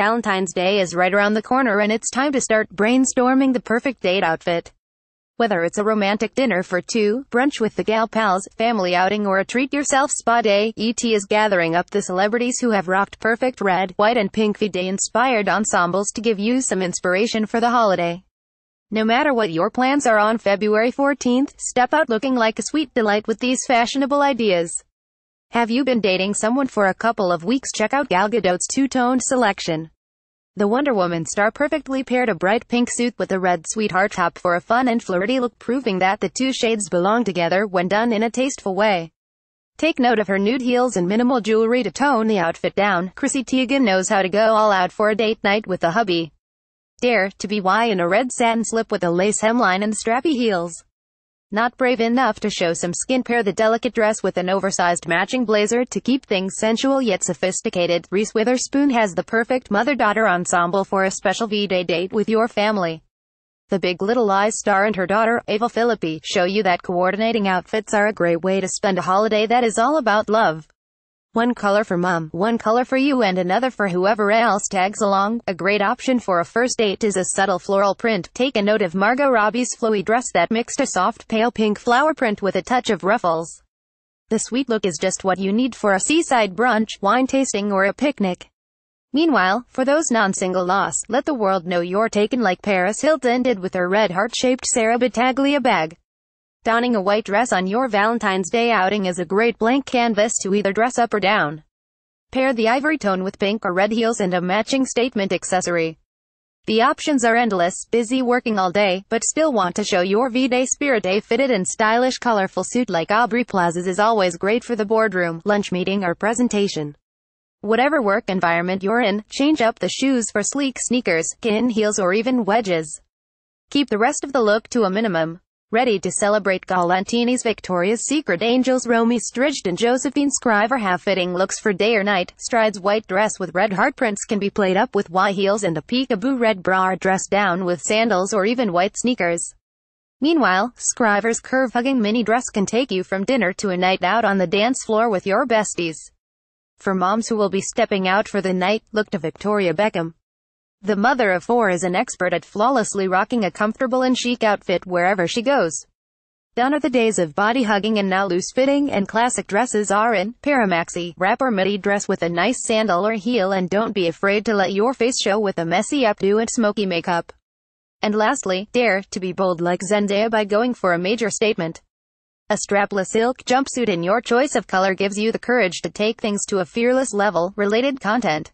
Valentine's Day is right around the corner and it's time to start brainstorming the perfect date outfit. Whether it's a romantic dinner for two, brunch with the gal pals, family outing or a treat-yourself spa day, ET is gathering up the celebrities who have rocked perfect red, white and pink V-Day-inspired ensembles to give you some inspiration for the holiday. No matter what your plans are on February 14th, step out looking like a sweet delight with these fashionable ideas. Have you been dating someone for a couple of weeks? Check out Gal Gadot's two-toned selection. The Wonder Woman star perfectly paired a bright pink suit with a red sweetheart top for a fun and flirty look proving that the two shades belong together when done in a tasteful way. Take note of her nude heels and minimal jewelry to tone the outfit down. Chrissy Teigen knows how to go all out for a date night with the hubby. Dare to be Y in a red satin slip with a lace hemline and strappy heels. Not brave enough to show some skin pair the delicate dress with an oversized matching blazer to keep things sensual yet sophisticated, Reese Witherspoon has the perfect mother-daughter ensemble for a special V-Day date with your family. The Big Little Lies star and her daughter, Ava Philippi, show you that coordinating outfits are a great way to spend a holiday that is all about love. One color for mom, one color for you and another for whoever else tags along. A great option for a first date is a subtle floral print. Take a note of Margot Robbie's flowy dress that mixed a soft pale pink flower print with a touch of ruffles. The sweet look is just what you need for a seaside brunch, wine tasting or a picnic. Meanwhile, for those non-single loss, let the world know you're taken like Paris Hilton did with her red heart-shaped Sarah Battaglia bag. Donning a white dress on your Valentine's Day outing is a great blank canvas to either dress up or down. Pair the ivory tone with pink or red heels and a matching statement accessory. The options are endless, busy working all day, but still want to show your V-Day spirit. A fitted and stylish colorful suit like Aubrey Plaza's is always great for the boardroom, lunch meeting or presentation. Whatever work environment you're in, change up the shoes for sleek sneakers, kitten heels or even wedges. Keep the rest of the look to a minimum ready to celebrate Galantini's Victoria's Secret Angels Romy Stridged and Josephine Scriver have fitting looks for day or night, strides white dress with red heart prints can be played up with Y heels and the peekaboo red bra dress down with sandals or even white sneakers. Meanwhile, Scriver's curve-hugging mini dress can take you from dinner to a night out on the dance floor with your besties. For moms who will be stepping out for the night, look to Victoria Beckham. The mother of four is an expert at flawlessly rocking a comfortable and chic outfit wherever she goes. Done are the days of body hugging and now loose-fitting and classic dresses are in, paramaxi, wrap or midi dress with a nice sandal or heel and don't be afraid to let your face show with a messy updo and smoky makeup. And lastly, dare to be bold like Zendaya by going for a major statement. A strapless silk jumpsuit in your choice of color gives you the courage to take things to a fearless level, related content.